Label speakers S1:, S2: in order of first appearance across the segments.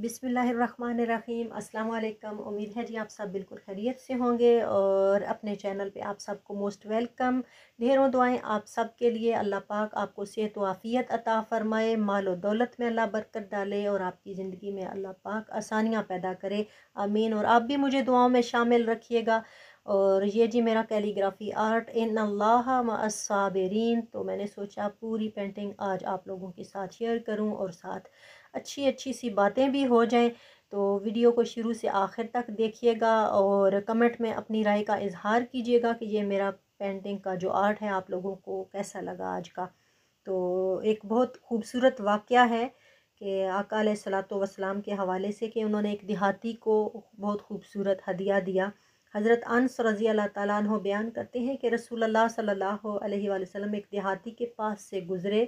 S1: बिसमीम अल्लाम उम्मीद है जी आप सब बिल्कुल खैरियत से होंगे और अपने चैनल पे आप सबको मोस्ट वेलकम ढेरों दुआएं आप सब के लिए अल्लाह पाक आपको सेहत वाफ़ियत अता फ़रमाए माल दौलत में अल्लाह बरकत डाले और आपकी ज़िंदगी में अल्लाह पाक आसानियाँ पैदा करे आमीन और आप भी मुझे दुआओं में शामिल रखिएगा और ये जी मेरा कैलीग्राफी आर्ट इन अल्लाह मसाबरीन तो मैंने सोचा पूरी पेंटिंग आज आप लोगों के साथ शेयर करूं और साथ अच्छी अच्छी सी बातें भी हो जाएं तो वीडियो को शुरू से आखिर तक देखिएगा और कमेंट में अपनी राय का इजहार कीजिएगा कि ये मेरा पेंटिंग का जो आर्ट है आप लोगों को कैसा लगा आज का तो एक बहुत खूबसूरत वाक़ है कि आकाल सलात वसलाम के हवाले से कि उन्होंने एक देहाती को बहुत खूबसूरत हदिया दिया हज़रत अनस रज़ी अल्लाह तु बयान करते हैं कि रसूल अलैहि वसम एक देहाती के पास से गुज़रे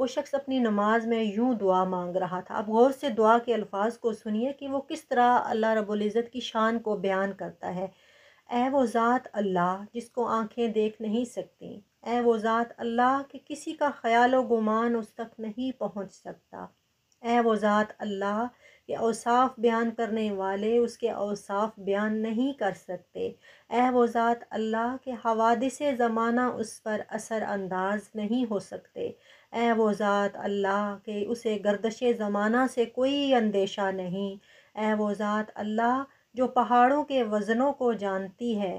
S1: वो शख्स अपनी नमाज में यूँ दुआ मांग रहा था अब गौर से दुआ के अल्फाज को सुनिए कि वो किस तरह अल्लाह रबुल्ज़त की शान को बयान करता है ऐ वो ज़ात अल्लाह जिसको आंखें देख नहीं सकती ए वो ज़ात अल्लाह के किसी का ख्याल व गुमान उस तक नहीं पहुँच सकता ऐ वो ज़ात अल्लाह के अवसाफ बयान करने वाले उसके अवसाफ बयान नहीं कर सकते अह वो ज़ात अल्लाह के हवादिस ज़माना उस पर असर अंदाज नहीं हो सकते अह वो अल्लाह के उसे गर्दश ज़माना से कोई अंदेशा नहीं अह वो ज़ात अल्लाह जो पहाड़ों के वज़नों को जानती है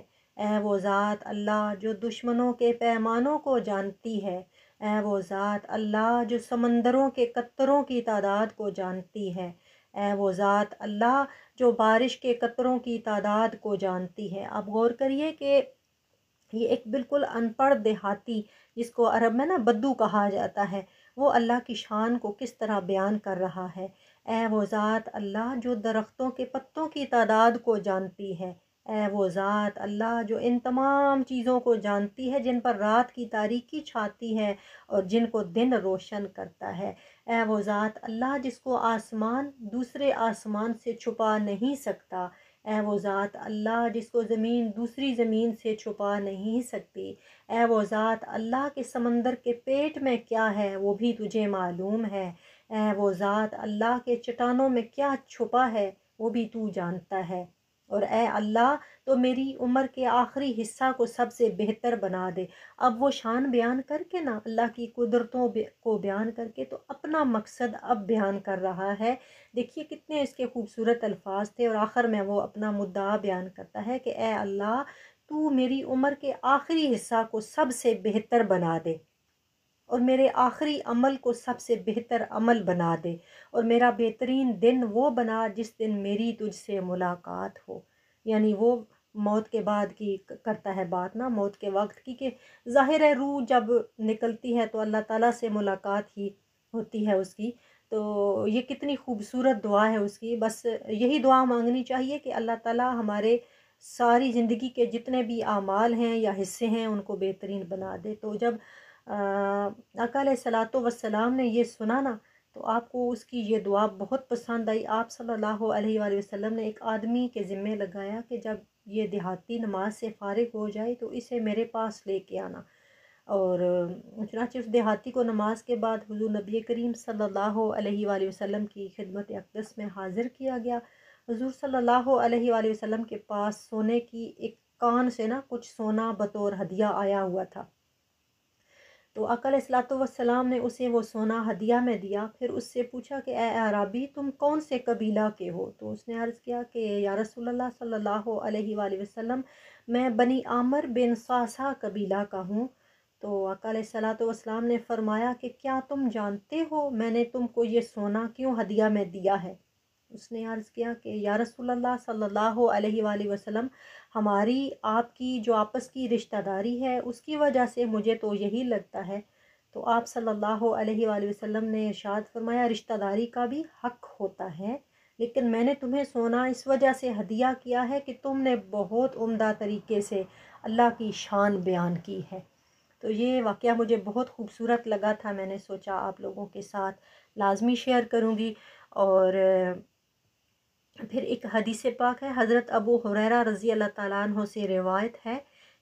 S1: अह वो ज़ात अल्लाह जो दुश्मनों के पैमानों को जानती है अह वो ज़ात अल्लाह जो समंदरों के कतरों की तादाद को जानती है ए वो ज़ात अल्लाह जो बारिश के कतरों की तादाद को जानती है आप गौर करिए कि ये एक बिल्कुल अनपढ़ देहाती जिसको अरब में ना बद्दू कहा जाता है वो अल्लाह की शान को किस तरह बयान कर रहा है ए वो ज़ात अल्लाह जो दरख्तों के पत्तों की तादाद को जानती है ए वो ज़ात अल्लाह जो इन तमाम चीज़ों को जानती है जिन पर रात की तारीकी छाती है और जिनको दिन रोशन करता है ए वो ज़ात अल्लाह जिसको आसमान दूसरे आसमान से छुपा नहीं सकता ए वो ज़ात अल्लाह जिसको ज़मीन दूसरी ज़मीन से छुपा नहीं सकती ए वो ज़ात अल्लाह के समंदर के पेट में क्या है वो भी तुझे मालूम है ए वो ज़ात अल्लाह के चट्टानों में क्या छुपा है वो भी तू जानता है और ए अल्लाह तो मेरी उम्र के आखिरी हिस्सा को सबसे बेहतर बना दे अब वो शान बयान करके ना अल्लाह की कुदरतों को बयान करके तो अपना मकसद अब बयान कर रहा है देखिए कितने इसके खूबसूरत अल्फाज थे और आखिर में वो अपना मुद्दा बयान करता है कि ए अल्लाह तू मेरी उम्र के आखिरी हिस्सा को सबसे बेहतर बना दे और मेरे आखिरी अमल को सबसे बेहतर अमल बना दे और मेरा बेहतरीन दिन वो बना जिस दिन मेरी तुझसे मुलाकात हो यानी वो मौत के बाद की करता है बात ना मौत के वक्त की कि ज़ाहिर है रूह जब निकलती है तो अल्लाह ताला से मुलाकात ही होती है उसकी तो ये कितनी खूबसूरत दुआ है उसकी बस यही दुआ मांगनी चाहिए कि अल्लाह ताला हमारे सारी ज़िंदगी के जितने भी आमाल हैं या हिस्से हैं उनको बेहतरीन बना दे तो जब अकाल सलात वसलाम ने यह सुना ना तो आपको उसकी ये दुआ बहुत पसंद आई आप सल्लल्लाहु अलैहि वसल्लम ने एक आदमी के ज़िम्मे लगाया कि जब ये देहाती नमाज से फारिग हो जाए तो इसे मेरे पास ले आना और चुनाच उस देहाती को नमाज के बाद हजू नबी करीम सल्लल्लाहु अलैहि वसल्लम की खिदमत अकदस में हाज़िर किया गया हजूर सल्लल्लाहु अलैहि वसल्लम के पास सोने की एक कान से ना कुछ सोना बतौर हदिया आया हुआ था तो अकल असलातम ने उसे वो सोना हदिया में दिया फिर उससे पूछा कि ए अराबी तुम कौन से कबीला के हो तो उसने अर्ज़ किया कि यारसोल्ला रसोल्ला सल्ला वसम मैं बनी आमर बिन सासा कबीला का हूँ तो अकल सलातम ने फरमाया कि क्या तुम जानते हो मैंने तुमको ये सोना क्यों हदिया में दिया है उसने अर्ज़ किया कि या रसोल्ला सल्ला वसलम हमारी आपकी जो आपस की रिश्तेदारी है उसकी वजह से मुझे तो यही लगता है तो आप सल्ला वसलम ने इरशाद फरमाया रिश्तेदारी का भी हक होता है लेकिन मैंने तुम्हें सोना इस वजह से हदिया किया है कि तुमने बहुत उम्दा तरीके से अल्लाह की शान बयान की है तो ये वाक़ मुझे बहुत खूबसूरत लगा था मैंने सोचा आप लोगों के साथ लाजमी शेयर करूँगी और फिर एक हदीस पाक है हज़रत अबू हुररा रज़ी अल्लाह ताली से रिवायत है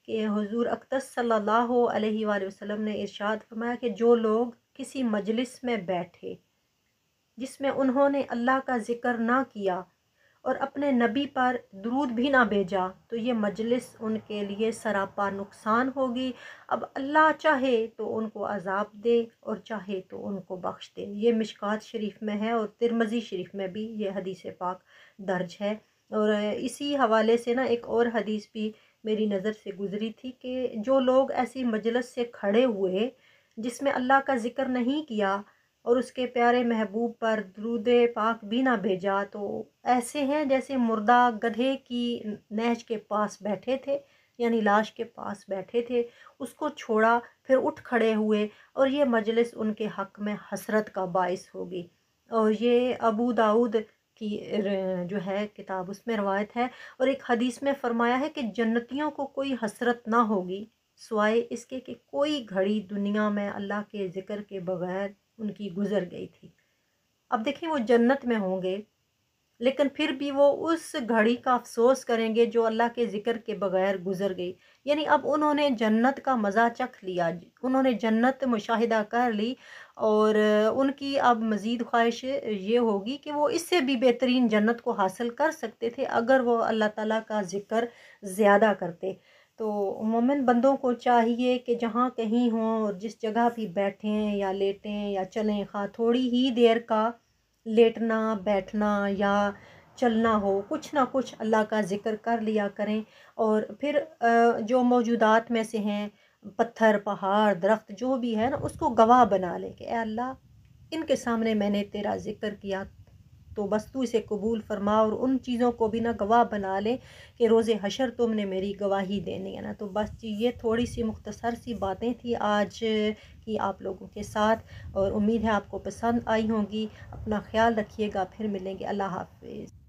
S1: कि हजूर अक्तर सल्लल्लाहु अलैहि वसल्लम ने इरशाद फरमाया कि जो लोग किसी मजलिस में बैठे जिसमें उन्होंने अल्लाह का ज़िक्र ना किया और अपने नबी पर दरूद भी ना भेजा तो ये मजलिस उनके लिए सरापा नुकसान होगी अब अल्लाह चाहे तो उनको अजाब दे और चाहे तो उनको बख्श दे ये मिशकात शरीफ में है और तिरमज़ी शरीफ में भी ये हदीस पाक दर्ज है और इसी हवाले से ना एक और हदीस भी मेरी नज़र से गुज़री थी कि जो लोग ऐसी मजलस से खड़े हुए जिसमें अल्लाह का ज़िक्र नहीं किया और उसके प्यारे महबूब पर दरूद पाक भी ना भेजा तो ऐसे हैं जैसे मुर्दा गधे की नहज के पास बैठे थे यानी लाश के पास बैठे थे उसको छोड़ा फिर उठ खड़े हुए और ये मजलिस उनके हक में हसरत का बायस होगी और ये अबू दाऊद की जो है किताब उसमें रवायत है और एक हदीस में फ़रमाया है कि जन्नतियों को कोई हसरत ना होगी सवाए इसके कि कोई घड़ी दुनिया में अल्लाह के ज़िक्र के बगैर उनकी गुज़र गई थी अब देखिए वो जन्नत में होंगे लेकिन फिर भी वो उस घड़ी का अफसोस करेंगे जो अल्लाह के ज़िक्र के बगैर गुजर गई यानी अब उन्होंने जन्नत का मज़ा चख लिया उन्होंने जन्नत मुशाहिदा कर ली और उनकी अब मज़ीद ख्वाहिश ये होगी कि वो इससे भी बेहतरीन जन्नत को हासिल कर सकते थे अगर वो अल्लाह ताला का ज़िक्र ज़्यादा करते तो उमूमन बंदों को चाहिए कि जहाँ कहीं हों और जिस जगह भी बैठें या लेटें या चलें खा हाँ, थोड़ी ही देर का लेटना बैठना या चलना हो कुछ ना कुछ अल्लाह का ज़िक्र कर लिया करें और फिर जो मौजूदात में से हैं पत्थर पहाड़ दरख्त जो भी है ना उसको गवाह बना लें कि अल्लाह इनके सामने मैंने तेरा ज़िक्र किया तो बस तू इसे कबूल फरमा और उन चीज़ों को भी ना गवाह बना ले कि रोज़ हशर तुमने मेरी गवाही देनी है ना तो बस ये थोड़ी सी मुख्तसर सी बातें थी आज की आप लोगों के साथ और उम्मीद है आपको पसंद आई होंगी अपना ख्याल रखिएगा फिर मिलेंगे अल्लाह हाफिज़